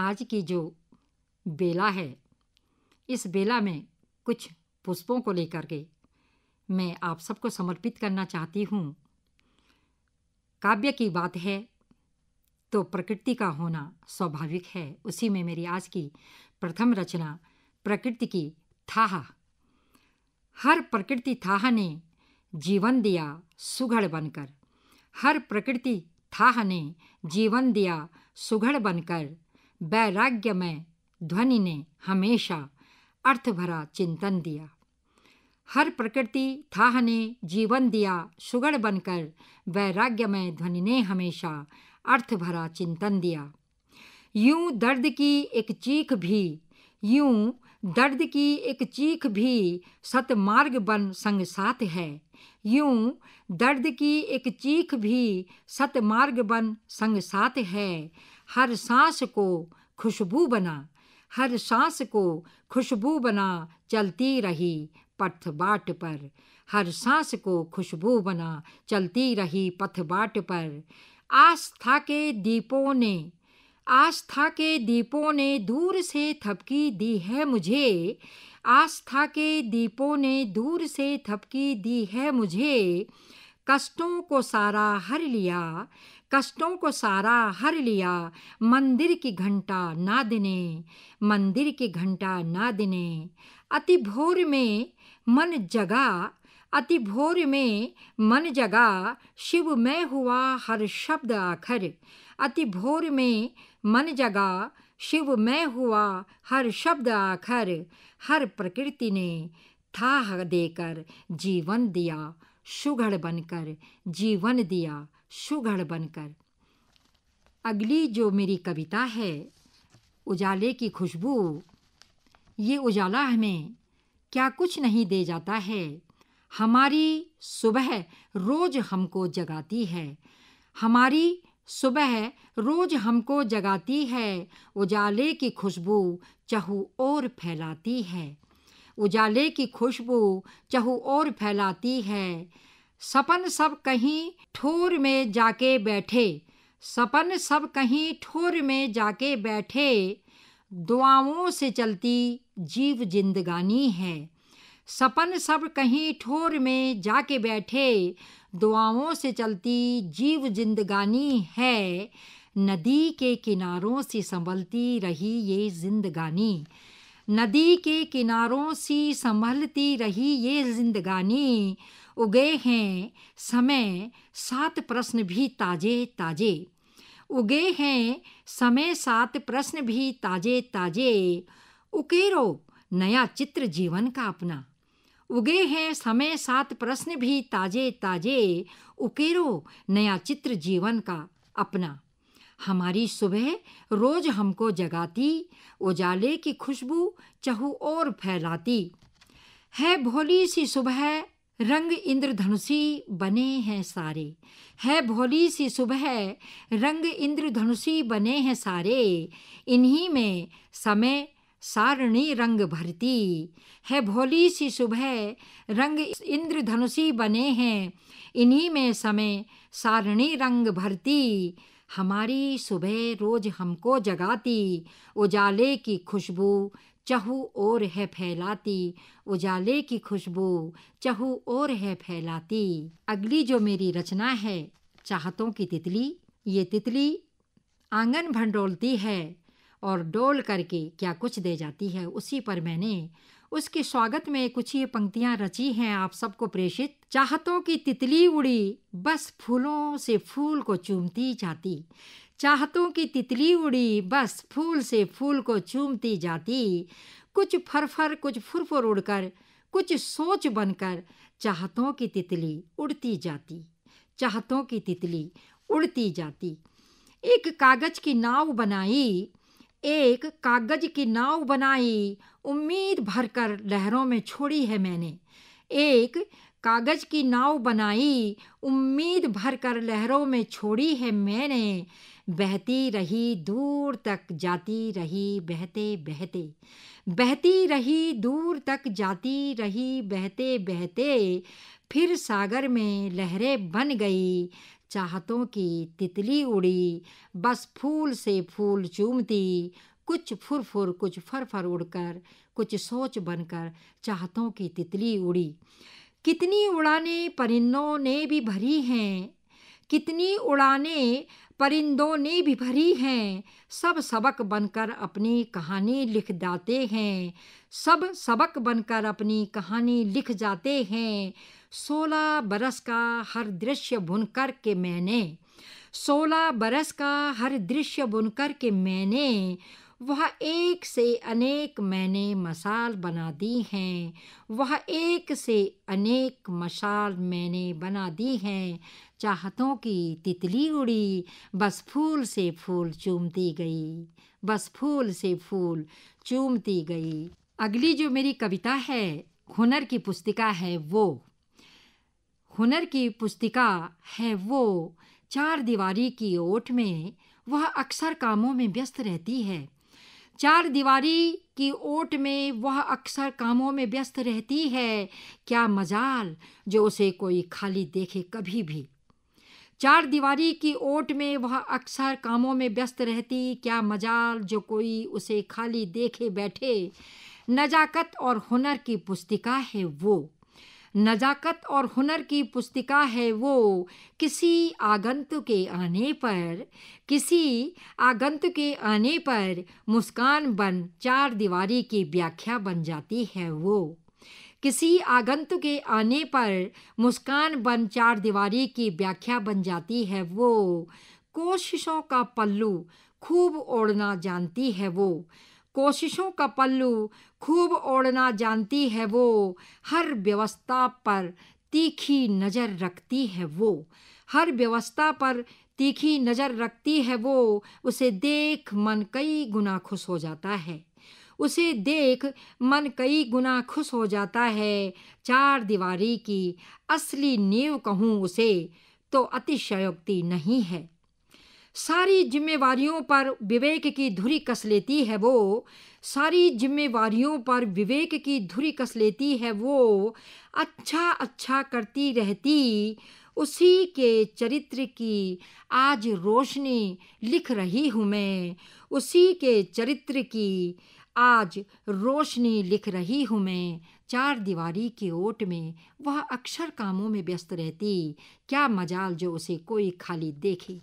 आज की जो बेला है इस बेला में कुछ पुष्पों को लेकर के मैं आप सबको समर्पित करना चाहती हूँ काव्य की बात है तो प्रकृति का होना स्वाभाविक है उसी में मेरी आज की प्रथम रचना प्रकृति की थाह हर प्रकृति थाह ने जीवन दिया सुघड़ बनकर हर प्रकृति थाह ने जीवन दिया सुघड़ बनकर वैराग्यमय ध्वनि ने हमेशा अर्थ भरा चिंतन दिया हर प्रकृति थाह ने जीवन दिया सुगढ़ बनकर वैराग्यमय ध्वनि ने हमेशा अर्थ भरा चिंतन दिया यूं दर्द की एक चीख भी यूं दर्द की एक चीख भी सतमार्ग बन संग साथ है यूं दर्द की एक चीख भी सतमार्ग बन संग साथ है हर सांस को खुशबू बना हर सांस को खुशबू बना चलती रही पथ बाट पर हर सांस को खुशबू बना चलती रही पथ बाट पर आस्था के दीपों ने आस्था के दीपों ने दूर से थपकी दी है मुझे आस्था के दीपों ने दूर से थपकी दी है मुझे कष्टों को सारा हर लिया कष्टों को सारा हर लिया मंदिर की घंटा ना दिने मंदिर की घंटा ना दिने अति भोर में मन जगा अति भोर में मन जगा शिव मैं हुआ हर शब्द आखर अति भोर में मन जगा शिव मैं हुआ हर शब्द आखर हर प्रकृति ने ठाह देकर जीवन दिया सुघड़ बनकर जीवन दिया सुघड़ बनकर अगली जो मेरी कविता है उजाले की खुशबू ये उजाला हमें क्या कुछ नहीं दे जाता है हमारी सुबह रोज हमको जगाती है हमारी सुबह रोज हमको जगाती है उजाले की खुशबू चहु और फैलाती है उजाले की खुशबू चहु और फैलाती है सपन सब कहीं ठोर में जाके बैठे सपन सब कहीं ठोर में जाके बैठे दुआओं से चलती जीव जिंदगानी है सपन सब कहीं ठोर में जाके बैठे दुआओं से चलती जीव जिंदगानी है नदी के किनारों से संभलती रही ये जिंदगानी नदी के किनारों से संभलती रही ये जिंदगानी उगे हैं समय सात प्रश्न भी ताजे ताजे उगे हैं समय सात प्रश्न भी ताजे ताजे उकेरो नया चित्र जीवन का अपना उगे हैं समय साथ प्रश्न भी ताजे ताजे उकेरो नया चित्र जीवन का अपना हमारी सुबह रोज हमको जगाती उजाले की खुशबू चहु और फैलाती है भोली सी सुबह रंग इंद्रधनुषी बने हैं सारे है भोली सी सुबह रंग इंद्रधनुषी बने हैं सारे इन्हीं में समय सारणी रंग भरती है भोली सी सुबह रंग इंद्र धनुषी बने हैं इन्हीं में समय सारणी रंग भरती हमारी सुबह रोज हमको जगाती उजाले की खुशबू चहु और है फैलाती उजाले की खुशबू चहु और है फैलाती अगली जो मेरी रचना है चाहतों की तितली ये तितली आंगन भंडोलती है और डोल करके क्या कुछ दे जाती है उसी पर मैंने उसके स्वागत में कुछ ये पंक्तियां रची हैं आप सबको प्रेषित चाहतों की तितली उड़ी बस फूलों से फूल को चूमती जाती चाहतों की तितली उड़ी बस फूल से फूल को चूमती जाती कुछ फरफर कुछ फुरफुर उड़कर कुछ सोच बनकर चाहतों की तितली उड़ती जाती चाहतों की तितली उड़ती जाती एक कागज की नाव बनाई एक कागज की नाव बनाई उम्मीद भरकर लहरों में छोड़ी है मैंने एक कागज की नाव बनाई उम्मीद भरकर लहरों में छोड़ी है मैंने बहती रही दूर तक जाती रही बहते बहते बहती रही दूर तक जाती रही बहते बहते फिर सागर में लहरें बन गई चाहतों की तितली उड़ी बस फूल से फूल चूमती कुछ फुर फुर कुछ फर उड़ उड़कर कुछ सोच बनकर चाहतों की तितली उड़ी कितनी उड़ाने परिंदों ने भी भरी हैं कितनी उड़ाने परिंदों ने भी भरी हैं सब सबक बनकर अपनी कहानी लिख जाते हैं सब सबक बनकर अपनी कहानी लिख जाते हैं सोलह बरस का हर दृश्य कर के मैंने सोलह बरस का हर दृश्य बुनकर के मैंने वह एक से अनेक मैंने मसाल बना दी हैं वह एक से अनेक मशाल मैंने बना दी हैं चाहतों की तितली उड़ी बस फूल से फूल चूमती गई बस फूल से फूल चूमती गई अगली जो मेरी कविता है हुनर की पुस्तिका है वो हुनर की पुस्तिका है वो चार दीवारी की ओट में वह अक्सर कामों में व्यस्त रहती है चार दीवारी की ओट में वह अक्सर कामों में व्यस्त रहती है क्या मजाल जो उसे कोई खाली देखे कभी भी चार दीवारी की ओट में वह अक्सर कामों में व्यस्त रहती क्या मजाल जो कोई उसे खाली देखे बैठे नजाकत और हुनर की पुस्तिका है वो नज़ाकत और हुनर की पुस्तिका है वो किसी आगंत के आने पर किसी आगंत के आने पर मुस्कान बन चार दीवारी की व्याख्या बन जाती है वो किसी आगंत के आने पर मुस्कान बन चार दीवारी की व्याख्या बन जाती है वो कोशिशों का पल्लू खूब ओढ़ना जानती है वो कोशिशों का पल्लू खूब ओढ़ना जानती है वो हर व्यवस्था पर तीखी नज़र रखती है वो हर व्यवस्था पर तीखी नज़र रखती है वो उसे देख मन कई गुना खुश हो जाता है उसे देख मन कई गुना खुश हो जाता है चार दीवारी की असली नींव कहूँ उसे तो अतिशयोक्ति नहीं है सारी जिम्मेवारियों पर विवेक की धुरी कस लेती है वो सारी जिम्मेवारियों पर विवेक की धुरी कस लेती है वो अच्छा अच्छा करती रहती उसी के चरित्र की आज रोशनी लिख रही हूँ मैं उसी के चरित्र की आज रोशनी लिख रही हूँ मैं चार दीवारी की ओट में वह अक्षर कामों में व्यस्त रहती क्या मजाल जो उसे कोई खाली देखे